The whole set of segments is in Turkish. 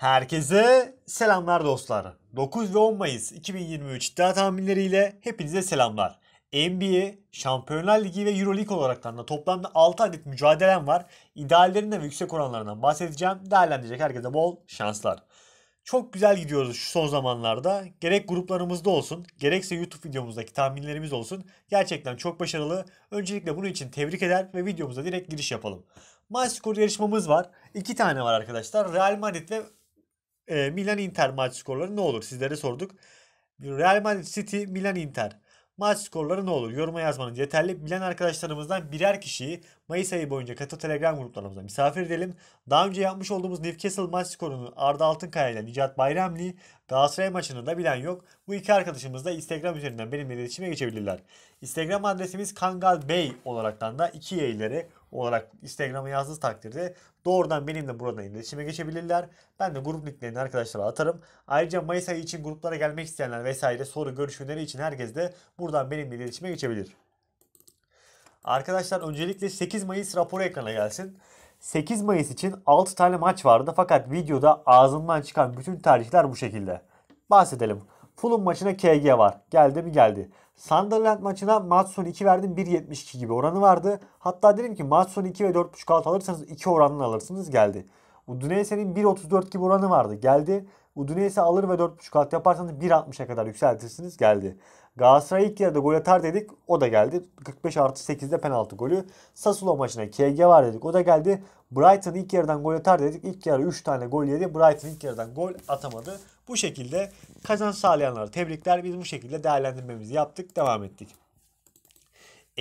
Herkese selamlar dostlar. 9 ve 10 Mayıs 2023 iddia tahminleriyle hepinize selamlar. NBA, Şampiyonlar Ligi ve Euro League olaraktan da toplamda 6 adet mücadelem var. İdeallerinden ve yüksek oranlarından bahsedeceğim. Değerlendirecek herkese bol şanslar. Çok güzel gidiyoruz şu son zamanlarda. Gerek gruplarımızda olsun, gerekse YouTube videomuzdaki tahminlerimiz olsun. Gerçekten çok başarılı. Öncelikle bunun için tebrik eder ve videomuza direkt giriş yapalım. Maç skoru yarışmamız var. İki tane var arkadaşlar. Real Madrid ve e, Milan Inter maç skorları ne olur sizlere sorduk. Real Madrid City Milan Inter maç skorları ne olur? Yoruma yazmanız yeterli. Bilen arkadaşlarımızdan birer kişiyi Mayıs ayı boyunca Kato Telegram gruplarımıza misafir edelim. Daha önce yapmış olduğumuz Newcastle maç skorunu Arda Altınkaya ile Nicat Bayramli Galatasaray maçını da bilen yok. Bu iki arkadaşımız da Instagram üzerinden benimle iletişime geçebilirler. Instagram adresimiz Kangal Bey olaraktan da iki yayları olarak Instagram'a yazdığınız takdirde doğrudan benimle buradan iletişime geçebilirler. Ben de grup linklerini arkadaşlara atarım. Ayrıca Mayıs ayı için gruplara gelmek isteyenler vesaire soru görüşmeleri için herkes de buradan benimle iletişime geçebilir. Arkadaşlar öncelikle 8 Mayıs raporu ekrana gelsin. 8 Mayıs için 6 tane maç vardı fakat videoda ağzından çıkan bütün tarihler bu şekilde. Bahsedelim. Fulham maçına KG var. Geldi mi geldi. Sunderland maçına Matson 2 verdim 1.72 gibi oranı vardı. Hatta dedim ki Matson 2 ve 4.5 alt alırsanız 2 oranını alırsınız geldi. Udinese'nin 1.34 gibi oranı vardı. Geldi. Udinese alır ve 4.5 alt yaparsanız 1.60'a kadar yükseltirsiniz. Geldi. Galatasaray ilk yarıda gol atar dedik. O da geldi. 45 artı 8'de penaltı golü. Sassuolo maçına KG var dedik. O da geldi. Brighton ilk yarıdan gol atar dedik. İlk yarı 3 tane gol yedi. Brighton ilk yarıdan gol atamadı. Bu şekilde kazanç sağlayanlara tebrikler. Biz bu şekilde değerlendirmemizi yaptık. Devam ettik.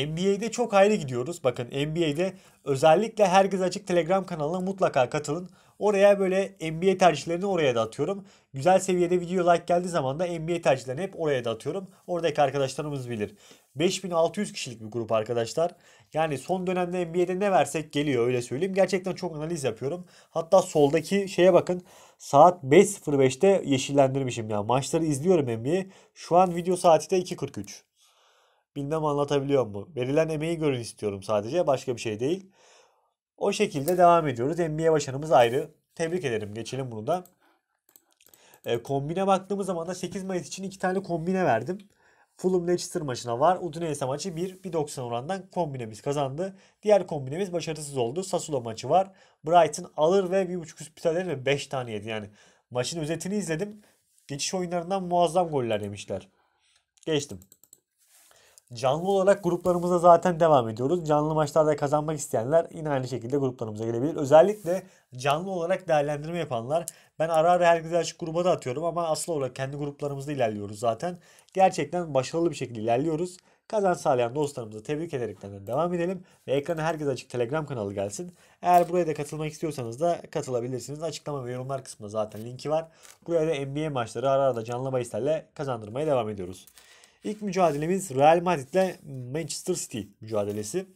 NBA'de çok ayrı gidiyoruz. Bakın NBA'de özellikle herkes açık Telegram kanalına mutlaka katılın. Oraya böyle NBA tercihlerini oraya da atıyorum. Güzel seviyede video like geldiği zaman da NBA tercihlerini hep oraya da atıyorum. Oradaki arkadaşlarımız bilir. 5600 kişilik bir grup arkadaşlar. Yani son dönemde NBA'de ne versek geliyor öyle söyleyeyim. Gerçekten çok analiz yapıyorum. Hatta soldaki şeye bakın. Saat 5.05'te yeşillendirmişim ya. Yani maçları izliyorum NBA. Şu an video saati de 2.43. Bilmem anlatabiliyor mu? Verilen emeği görün istiyorum sadece. Başka bir şey değil. O şekilde devam ediyoruz. NBA başarımız ayrı. Tebrik ederim. Geçelim bunu da. E, kombine baktığımız zaman da 8 Mayıs için 2 tane kombine verdim. Fulham Leicester maçına var. Udinese maçı 1-1.90 orandan kombinemiz kazandı. Diğer kombinemiz başarısız oldu. Sassuolo maçı var. Brighton alır ve 1.5 üst ve 5 tane yedi. Yani maçın özetini izledim. Geçiş oyunlarından muazzam goller demişler. Geçtim. Canlı olarak gruplarımıza zaten devam ediyoruz. Canlı maçlarda kazanmak isteyenler yine aynı şekilde gruplarımıza gelebilir. Özellikle canlı olarak değerlendirme yapanlar. Ben ara ara her güzel açık gruba da atıyorum ama asıl olarak kendi gruplarımızda ilerliyoruz zaten. Gerçekten başarılı bir şekilde ilerliyoruz. Kazan sağlayan dostlarımızı tebrik ederekten devam edelim. Ve ekrana herkes açık Telegram kanalı gelsin. Eğer buraya da katılmak istiyorsanız da katılabilirsiniz. Açıklama ve yorumlar kısmında zaten linki var. Buraya da NBA maçları ara ara da canlı bahislerle kazandırmaya devam ediyoruz. İlk mücadelemiz Real Madrid ile Manchester City mücadelesi.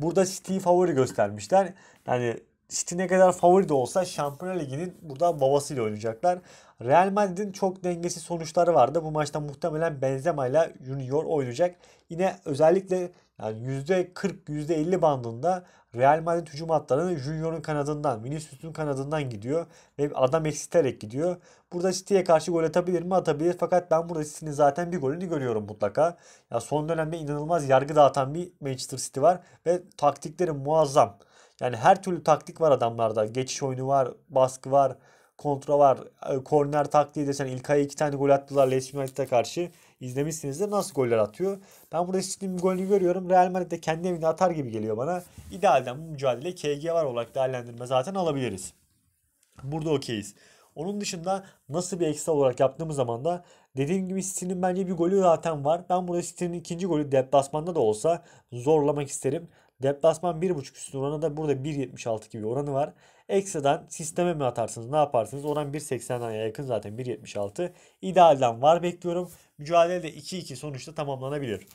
Burada City'yi favori göstermişler. Yani City ne kadar favori de olsa Şampiyonlar Ligi'nin burada babasıyla oynayacaklar. Real Madrid'in çok dengesi sonuçları vardı. Bu maçta muhtemelen Benzema ile Junior oynayacak. Yine özellikle yani %40 %50 bandında Real Madrid hücum hatlarını Junior'un kanadından, Vinicius'un kanadından gidiyor ve adam eksilterek gidiyor. Burada City'ye karşı gol atabilir mi? Atabilir. Fakat ben burada City'nin zaten bir golünü görüyorum mutlaka. Ya son dönemde inanılmaz yargı dağıtan bir Manchester City var ve taktikleri muazzam. Yani her türlü taktik var adamlarda. Geçiş oyunu var, baskı var, kontra var. E, korner taktiği desen İlkay'a iki tane gol attılar Leeds United'a karşı izlemişsinizdir. Nasıl goller atıyor? Ben burada City'nin bir golünü görüyorum. Real Madrid de kendi evinde atar gibi geliyor bana. İdealden bu mücadele KG var olarak değerlendirme zaten alabiliriz. Burada okeyiz. Onun dışında nasıl bir ekstra olarak yaptığımız zaman da dediğim gibi City'nin bence bir golü zaten var. Ben burada City'nin ikinci golü deplasmanda da olsa zorlamak isterim. Deplasman 1.5 üstü oranı da burada 1.76 gibi oranı var. Ekstradan sisteme mi atarsınız ne yaparsınız? Oran 1.80'den yakın zaten 1.76. İdealden var bekliyorum. Mücadele de 2-2 sonuçta tamamlanabilir.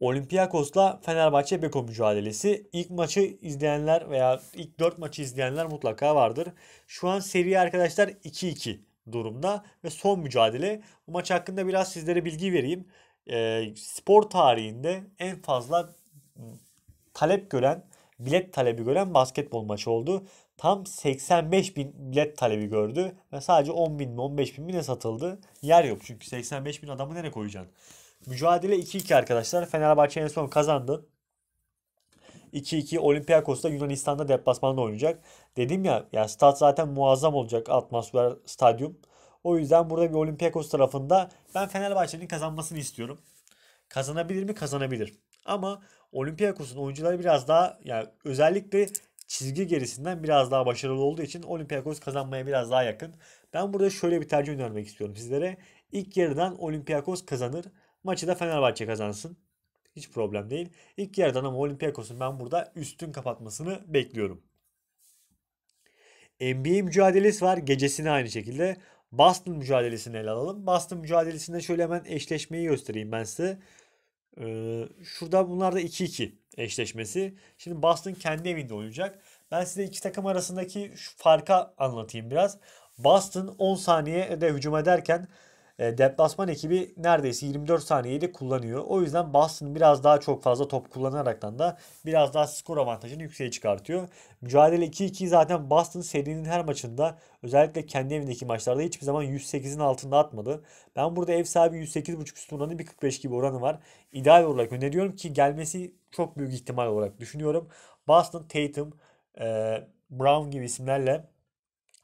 Olympiakos'la Fenerbahçe Beko mücadelesi. İlk maçı izleyenler veya ilk 4 maçı izleyenler mutlaka vardır. Şu an seri arkadaşlar 2-2 durumda ve son mücadele. Bu maç hakkında biraz sizlere bilgi vereyim e, spor tarihinde en fazla talep gören, bilet talebi gören basketbol maçı oldu. Tam 85 bin bilet talebi gördü ve sadece 10 bin mi 15 bin mi ne satıldı? Yer yok çünkü 85 bin adamı nereye koyacaksın? Mücadele 2-2 arkadaşlar. Fenerbahçe en son kazandı. 2-2 Olympiakos'ta Yunanistan'da deplasmanda oynayacak. Dedim ya ya stat zaten muazzam olacak atmosfer stadyum. O yüzden burada bir Olympiakos tarafında ben Fenerbahçe'nin kazanmasını istiyorum. Kazanabilir mi? Kazanabilir. Ama Olympiakos'un oyuncuları biraz daha yani özellikle çizgi gerisinden biraz daha başarılı olduğu için Olympiakos kazanmaya biraz daha yakın. Ben burada şöyle bir tercih önermek istiyorum sizlere. İlk yarıdan Olympiakos kazanır. Maçı da Fenerbahçe kazansın. Hiç problem değil. İlk yarıdan ama Olympiakos'un ben burada üstün kapatmasını bekliyorum. NBA mücadelesi var. gecesini aynı şekilde. Boston mücadelesini ele alalım. Boston mücadelesinde şöyle hemen eşleşmeyi göstereyim ben size. Ee, şurada bunlar da 2-2 eşleşmesi. Şimdi Boston kendi evinde oynayacak. Ben size iki takım arasındaki şu farka anlatayım biraz. Boston 10 de hücum ederken e, deplasman ekibi neredeyse 24 saniyede kullanıyor. O yüzden Boston biraz daha çok fazla top kullanaraktan da biraz daha skor avantajını yükseğe çıkartıyor. Mücadele 2-2 zaten Boston serinin her maçında özellikle kendi evindeki maçlarda hiçbir zaman 108'in altında atmadı. Ben burada ev sahibi 108.5 üstü oranı 45 gibi oranı var. İdeal olarak öneriyorum ki gelmesi çok büyük ihtimal olarak düşünüyorum. Boston, Tatum, e, Brown gibi isimlerle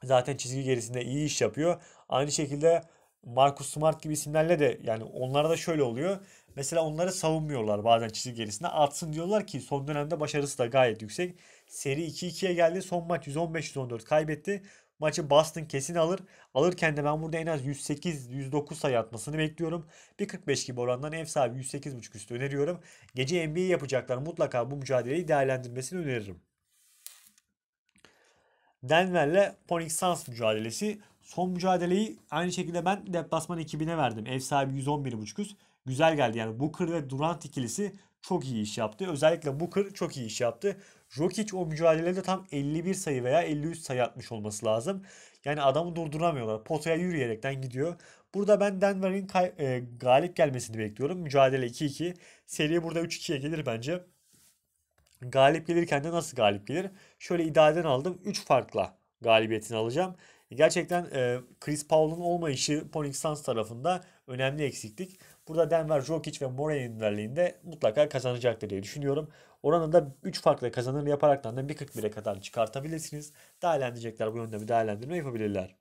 zaten çizgi gerisinde iyi iş yapıyor. Aynı şekilde Marcus Smart gibi isimlerle de yani onlara da şöyle oluyor. Mesela onları savunmuyorlar bazen çizgi gerisine. Atsın diyorlar ki son dönemde başarısı da gayet yüksek. Seri 2-2'ye geldi. Son maç 115-114 kaybetti. Maçı Boston kesin alır. Alırken de ben burada en az 108-109 sayı atmasını bekliyorum. Bir 45 gibi orandan ev sahibi 108.5 üstü öneriyorum. Gece NBA yapacaklar. Mutlaka bu mücadeleyi değerlendirmesini öneririm. Denver'le Phoenix Suns mücadelesi. Son mücadeleyi aynı şekilde ben deplasman ekibine verdim. Ev sahibi buçuk üst. Güzel geldi yani Booker ve Durant ikilisi çok iyi iş yaptı. Özellikle Booker çok iyi iş yaptı. Jokic o mücadelede tam 51 sayı veya 53 sayı atmış olması lazım. Yani adamı durduramıyorlar. Potaya yürüyerekten gidiyor. Burada ben Denver'in e, galip gelmesini bekliyorum. Mücadele 2-2. Seri burada 3-2'ye gelir bence. Galip gelirken de nasıl galip gelir? Şöyle idareden aldım. 3 farkla galibiyetini alacağım. Gerçekten e, Chris Paul'un olmayışı Phoenix Suns tarafında önemli eksiklik. Burada Denver, Jokic ve Morey'in liderliğinde mutlaka kazanacaktır diye düşünüyorum. Oranı da 3 farklı kazanır yaparaktan da 1.41'e kadar çıkartabilirsiniz. Değerlendirecekler bu yönde bir değerlendirme yapabilirler.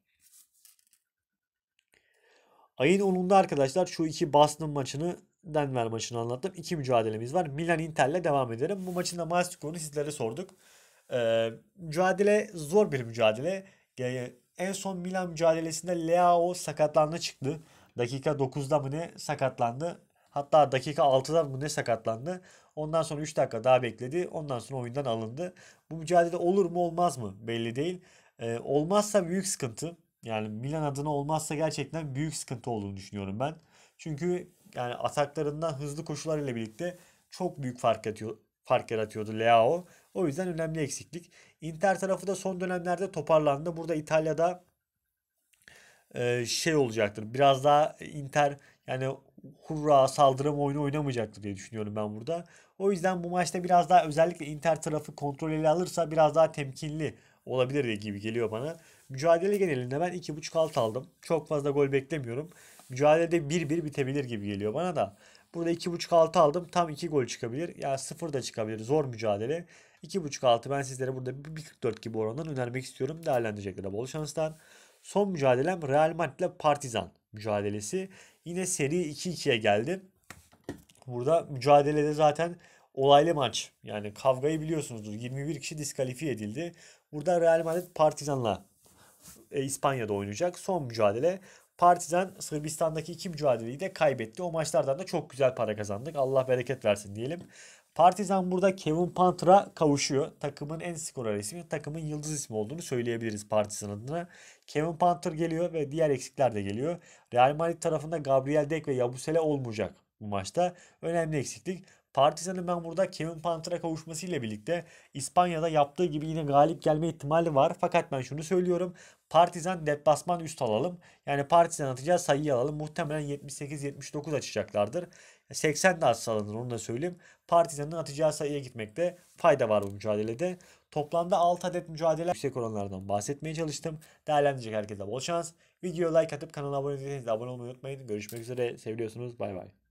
Ayın 10'unda arkadaşlar şu iki Boston maçını Denver maçını anlattım. İki mücadelemiz var. Milan Inter'le devam edelim. Bu maçın da maç skorunu sizlere sorduk. Ee, mücadele zor bir mücadele en son Milan mücadelesinde Leao sakatlandı çıktı. Dakika 9'da mı ne sakatlandı. Hatta dakika 6'da mı ne sakatlandı. Ondan sonra 3 dakika daha bekledi. Ondan sonra oyundan alındı. Bu mücadele olur mu olmaz mı belli değil. Ee, olmazsa büyük sıkıntı. Yani Milan adına olmazsa gerçekten büyük sıkıntı olduğunu düşünüyorum ben. Çünkü yani ataklarından hızlı koşular ile birlikte çok büyük fark yaratıyor, fark yaratıyordu Leao. O yüzden önemli eksiklik. Inter tarafı da son dönemlerde toparlandı. Burada İtalya'da e, şey olacaktır. Biraz daha Inter yani hurra saldırım oyunu oynamayacaktır diye düşünüyorum ben burada. O yüzden bu maçta biraz daha özellikle Inter tarafı kontrol ele alırsa biraz daha temkinli olabilir diye gibi geliyor bana. Mücadele genelinde ben 2.5 alt aldım. Çok fazla gol beklemiyorum. Mücadelede 1-1 bitebilir gibi geliyor bana da. Burada 2.5 altı aldım. Tam 2 gol çıkabilir. Yani 0 da çıkabilir. Zor mücadele. 2.5 altı ben sizlere burada 1.44 gibi orandan önermek istiyorum. Değerlendireceklere bol şanslar. Son mücadelem Real Madrid ile Partizan mücadelesi. Yine seri 2-2'ye geldi. Burada mücadelede zaten olaylı maç. Yani kavgayı biliyorsunuzdur. 21 kişi diskalifiye edildi. Burada Real Madrid Partizan'la e, İspanya'da oynayacak. Son mücadele Partizan Sırbistan'daki iki mücadeleyi de kaybetti. O maçlardan da çok güzel para kazandık. Allah bereket versin diyelim. Partizan burada Kevin Pantra kavuşuyor. Takımın en skorer ismi, takımın yıldız ismi olduğunu söyleyebiliriz Partizan adına. Kevin Panter geliyor ve diğer eksikler de geliyor. Real Madrid tarafında Gabriel Dek ve Yabusele olmayacak bu maçta. Önemli eksiklik. Partizan'ın ben burada Kevin Panter'a kavuşmasıyla birlikte İspanya'da yaptığı gibi yine galip gelme ihtimali var. Fakat ben şunu söylüyorum. Partizan deplasman üst alalım. Yani Partizan atacağız sayıyı alalım. Muhtemelen 78-79 açacaklardır. 80 de atsa alınır onu da söyleyeyim. Partizan'ın atacağı sayıya gitmekte fayda var bu mücadelede. Toplamda 6 adet mücadele yüksek oranlardan bahsetmeye çalıştım. Değerlendirecek herkese bol şans. Videoya like atıp kanala abone değilseniz de abone olmayı unutmayın. Görüşmek üzere. Seviyorsunuz. Bay bay.